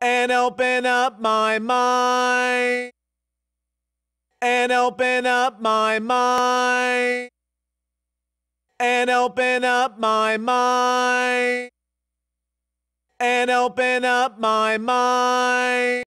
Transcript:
and open up my mind and open up my mind and open up my mind and open up my mind